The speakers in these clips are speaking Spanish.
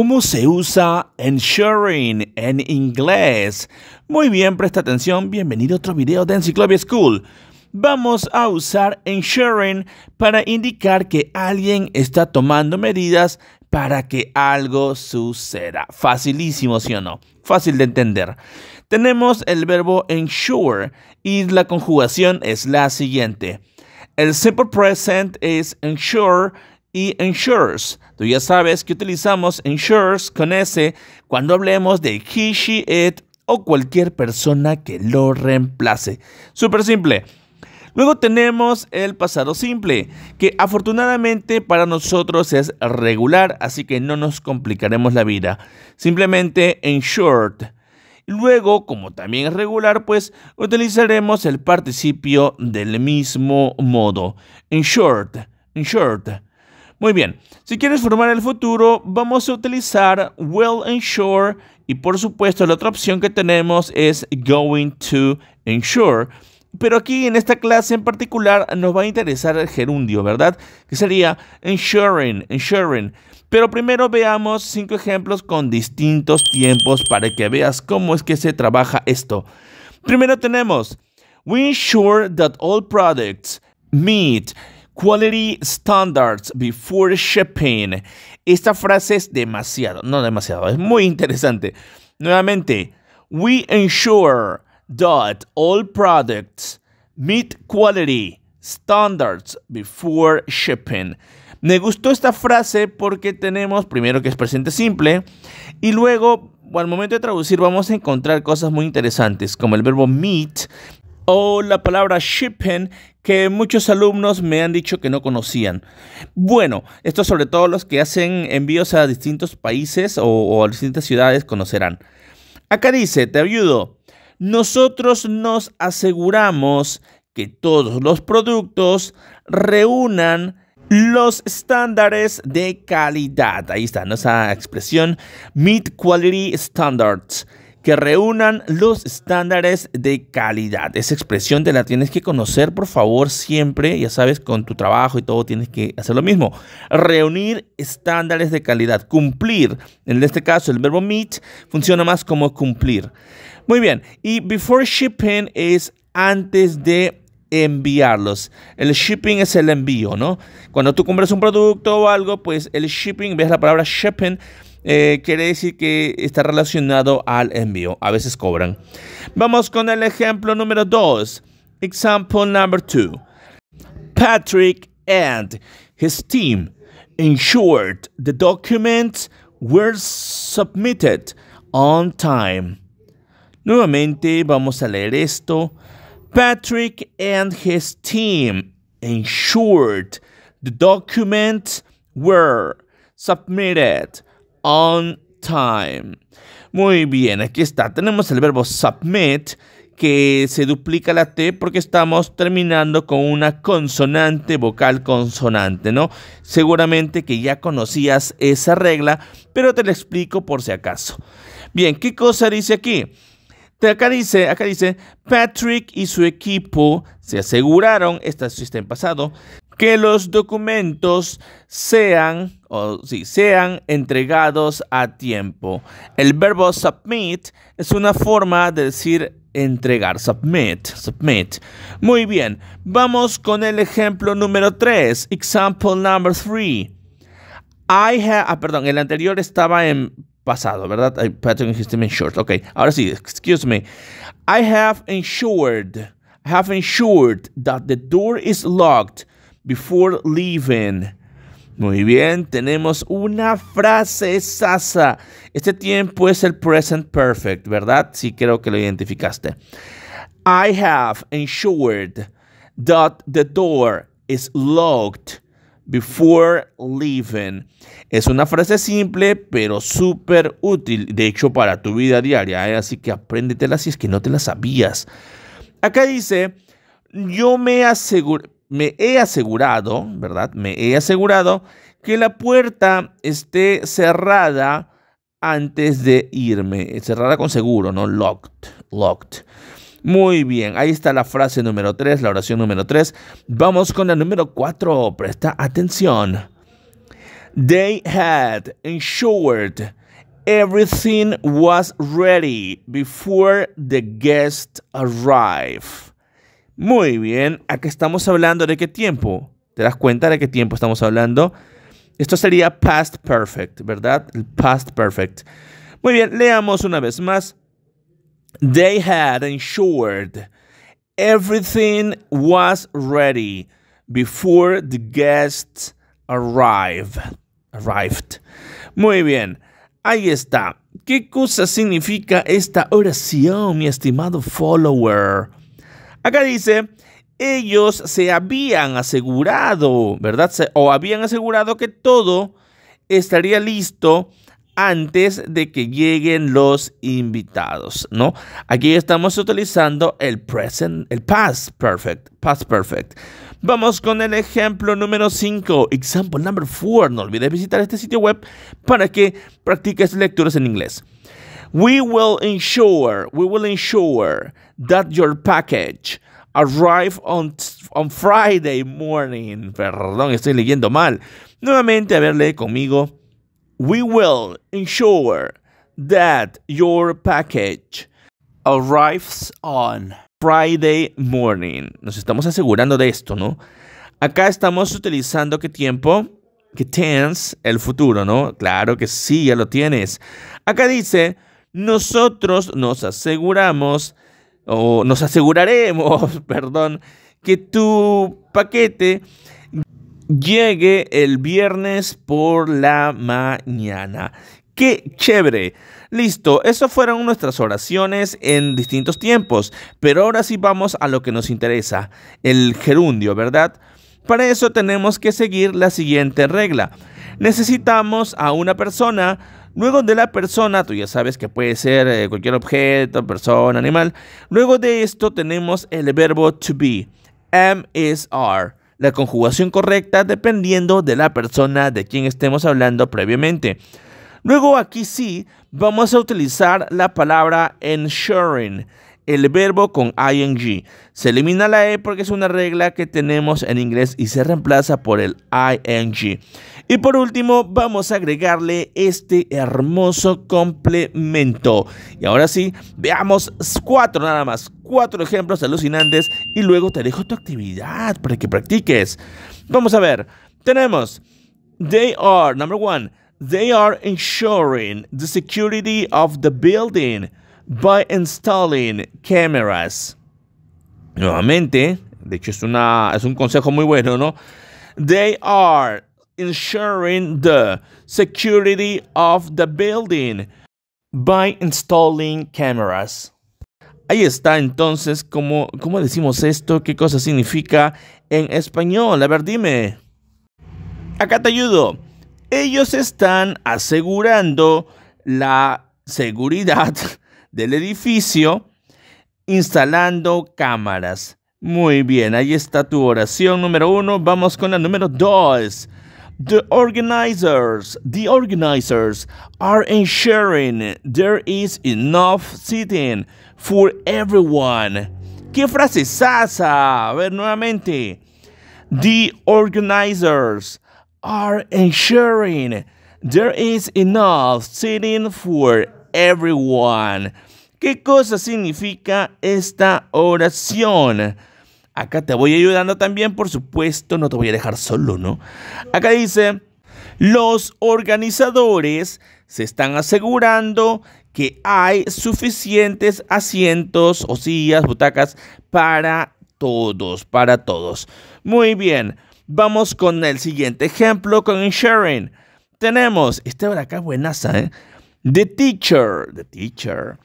¿Cómo se usa ensuring en inglés? Muy bien, presta atención, bienvenido a otro video de Encyclopedia School. Vamos a usar ensuring para indicar que alguien está tomando medidas para que algo suceda. Facilísimo, ¿sí o no? Fácil de entender. Tenemos el verbo ensure y la conjugación es la siguiente. El simple present es ensure y ensures. Tú ya sabes que utilizamos ensures con S cuando hablemos de he, she, it o cualquier persona que lo reemplace. Súper simple. Luego tenemos el pasado simple, que afortunadamente para nosotros es regular, así que no nos complicaremos la vida. Simplemente Y Luego, como también es regular, pues utilizaremos el participio del mismo modo. Ensured, ensured. Muy bien, si quieres formar el futuro, vamos a utilizar will ensure y por supuesto la otra opción que tenemos es going to ensure. Pero aquí en esta clase en particular nos va a interesar el gerundio, ¿verdad? Que sería ensuring, ensuring. Pero primero veamos cinco ejemplos con distintos tiempos para que veas cómo es que se trabaja esto. Primero tenemos, we ensure that all products meet Quality Standards Before Shipping. Esta frase es demasiado, no demasiado, es muy interesante. Nuevamente, we ensure that all products meet quality standards before shipping. Me gustó esta frase porque tenemos primero que es presente simple y luego al momento de traducir vamos a encontrar cosas muy interesantes como el verbo meet o la palabra shipping, que muchos alumnos me han dicho que no conocían. Bueno, esto sobre todo los que hacen envíos a distintos países o, a distintas ciudades conocerán. Acá dice, te ayudo. Nosotros nos aseguramos que todos los productos reúnan los estándares de calidad. Ahí está, esa expresión, Meet Quality Standards que reúnan los estándares de calidad. Esa expresión te la tienes que conocer, por favor, siempre, ya sabes, con tu trabajo y todo tienes que hacer lo mismo. Reunir estándares de calidad, cumplir. En este caso, el verbo meet funciona más como cumplir. Muy bien, y before shipping es antes de enviarlos. El shipping es el envío, ¿no? Cuando tú compras un producto o algo, pues el shipping, ves la palabra shipping eh, quiere decir que está relacionado al envío. A veces cobran. Vamos con el ejemplo número 2. Example number 2. Patrick and his team ensured the documents were submitted on time. Nuevamente vamos a leer esto. Patrick and his team ensured the documents were submitted on time. Muy bien, aquí está. Tenemos el verbo submit que se duplica la T porque estamos terminando con una consonante vocal consonante, ¿no? Seguramente que ya conocías esa regla, pero te la explico por si acaso. Bien, ¿qué cosa dice aquí? Acá dice, acá dice, Patrick y su equipo se aseguraron, esta es en pasado, que los documentos sean, o sí, sean entregados a tiempo. El verbo submit es una forma de decir entregar, submit, submit. Muy bien, vamos con el ejemplo número 3, example number 3. I have, ah, perdón, el anterior estaba en pasado, ¿verdad? I, have short, Ok, ahora sí, excuse me. I have ensured, have ensured that the door is locked before leaving. Muy bien, tenemos una frase sasa. Este tiempo es el present perfect, ¿verdad? Sí, creo que lo identificaste. I have ensured that the door is locked before leaving. Es una frase simple, pero súper útil, de hecho, para tu vida diaria. ¿eh? Así que apréndetela si es que no te la sabías. Acá dice, yo me aseguro me he asegurado, ¿verdad? Me he asegurado que la puerta esté cerrada antes de irme. Cerrada con seguro, ¿no? Locked, locked. Muy bien, ahí está la frase número 3, la oración número 3. Vamos con la número 4, presta atención. They had ensured everything was ready before the guest arrived. Muy bien, ¿a qué estamos hablando de qué tiempo. ¿Te das cuenta de qué tiempo estamos hablando? Esto sería past perfect, ¿verdad? El past perfect. Muy bien, leamos una vez más. They had ensured everything was ready before the guests arrived. Arrived. Muy bien, ahí está. ¿Qué cosa significa esta oración, mi estimado follower? Acá dice, ellos se habían asegurado, ¿verdad? o habían asegurado que todo estaría listo antes de que lleguen los invitados, ¿no? Aquí estamos utilizando el present, el past perfect, past perfect. Vamos con el ejemplo número 5, example number 4. No olvides visitar este sitio web para que practiques lecturas en inglés. We will ensure, we will ensure that your package arrives on, on Friday morning. Perdón, estoy leyendo mal. Nuevamente, a ver, lee conmigo. We will ensure that your package arrives on Friday morning. Nos estamos asegurando de esto, ¿no? Acá estamos utilizando qué tiempo, Que tense, el futuro, ¿no? Claro que sí, ya lo tienes. Acá dice, nosotros nos aseguramos, o nos aseguraremos, perdón, que tu paquete llegue el viernes por la mañana. ¡Qué chévere! Listo, esas fueron nuestras oraciones en distintos tiempos, pero ahora sí vamos a lo que nos interesa, el gerundio, ¿verdad? Para eso tenemos que seguir la siguiente regla. Necesitamos a una persona Luego de la persona, tú ya sabes que puede ser eh, cualquier objeto, persona, animal. Luego de esto tenemos el verbo to be. Am is are. La conjugación correcta dependiendo de la persona de quien estemos hablando previamente. Luego aquí sí vamos a utilizar la palabra ensuring el verbo con ing. Se elimina la e porque es una regla que tenemos en inglés y se reemplaza por el ing. Y por último, vamos a agregarle este hermoso complemento. Y ahora sí, veamos cuatro nada más, cuatro ejemplos alucinantes y luego te dejo tu actividad para que practiques. Vamos a ver, tenemos, they are, number one, they are ensuring the security of the building by installing cameras. Nuevamente, de hecho es, una, es un consejo muy bueno, ¿no? They are ensuring the security of the building by installing cameras. Ahí está entonces cómo, cómo decimos esto, qué cosa significa en español. A ver, dime. Acá te ayudo. Ellos están asegurando la seguridad del edificio instalando cámaras. Muy bien, ahí está tu oración número uno. Vamos con la número dos. The organizers, the organizers are ensuring there is enough sitting for everyone. ¡Qué frase sasa! A ver nuevamente. The organizers are ensuring there is enough sitting for everyone. ¿Qué cosa significa esta oración? Acá te voy ayudando también, por supuesto, no te voy a dejar solo, ¿no? Acá dice, los organizadores se están asegurando que hay suficientes asientos o sillas, butacas para todos, para todos. Muy bien, vamos con el siguiente ejemplo con sharing. Tenemos, este de acá buenaza, ¿eh? The teacher, the teacher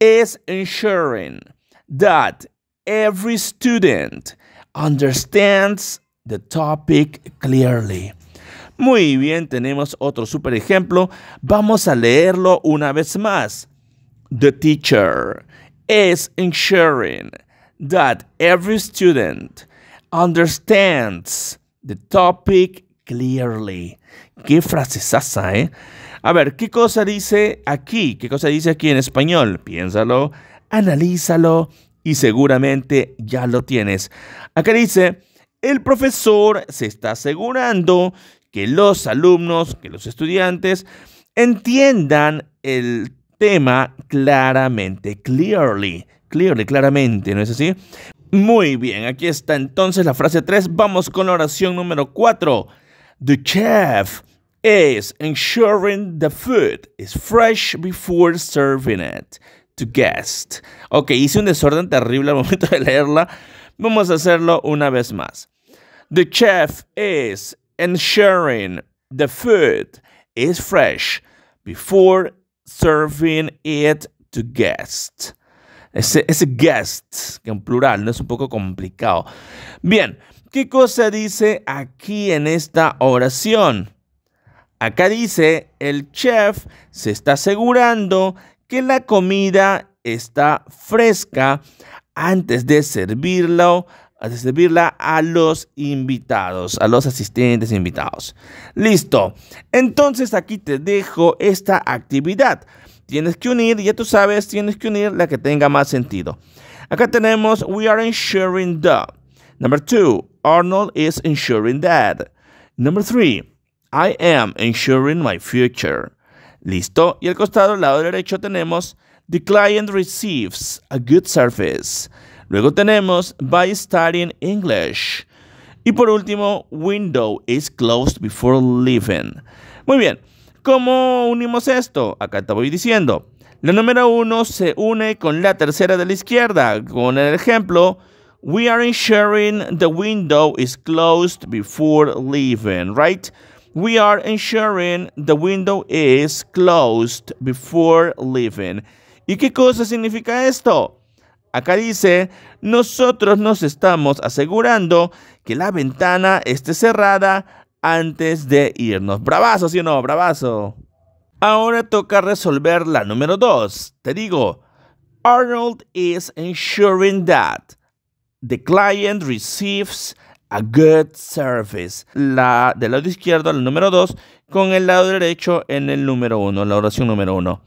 is ensuring that every student understands the topic clearly. Muy bien, tenemos otro super ejemplo. Vamos a leerlo una vez más. The teacher is ensuring that every student understands the topic clearly. Qué frase sasa, ¿eh? A ver, ¿qué cosa dice aquí? ¿Qué cosa dice aquí en español? Piénsalo, analízalo y seguramente ya lo tienes. Acá dice, el profesor se está asegurando que los alumnos, que los estudiantes entiendan el tema claramente, clearly, clearly, claramente, ¿no es así? Muy bien, aquí está entonces la frase 3. Vamos con la oración número 4. The chef is ensuring the food is fresh before serving it to guest. Ok, hice un desorden terrible al momento de leerla. Vamos a hacerlo una vez más. The chef is ensuring the food is fresh before serving it to guests. Ese, guest, que en plural, ¿no? Es un poco complicado. Bien, ¿qué cosa dice aquí en esta oración? Acá dice, el chef se está asegurando que la comida está fresca antes de servirlo servirla a los invitados, a los asistentes e invitados. Listo. Entonces aquí te dejo esta actividad. Tienes que unir, ya tú sabes, tienes que unir la que tenga más sentido. Acá tenemos, we are ensuring that. Number two, Arnold is ensuring that. Number three, I am ensuring my future. Listo. Y al costado, al lado derecho, tenemos The client receives a good service. Luego tenemos By studying English. Y por último, Window is closed before leaving. Muy bien. ¿Cómo unimos esto? Acá te voy diciendo. La número uno se une con la tercera de la izquierda, con el ejemplo We are ensuring the window is closed before leaving, right? We are ensuring the window is closed before leaving. ¿Y qué cosa significa esto? Acá dice, nosotros nos estamos asegurando que la ventana esté cerrada antes de irnos. Bravazo, ¿sí o no? Bravazo. Ahora toca resolver la número dos. Te digo, Arnold is ensuring that the client receives a good service. La del lado izquierdo, el número 2, con el lado derecho en el número 1, la oración número 1.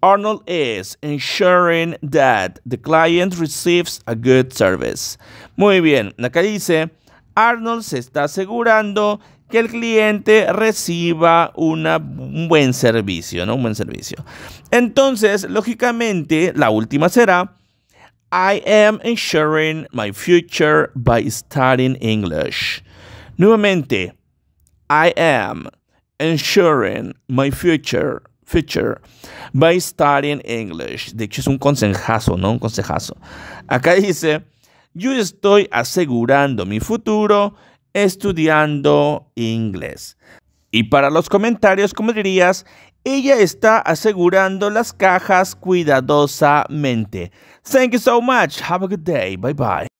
Arnold is ensuring that the client receives a good service. Muy bien, acá dice, Arnold se está asegurando que el cliente reciba un buen servicio, ¿no? Un buen servicio. Entonces, lógicamente, la última será, I am ensuring my future by studying English. Nuevamente, I am ensuring my future future by studying English. De hecho, es un consejazo, ¿no? Un consejazo. Acá dice, yo estoy asegurando mi futuro estudiando inglés. Y para los comentarios, como dirías, ella está asegurando las cajas cuidadosamente. Thank you so much. Have a good day. Bye bye.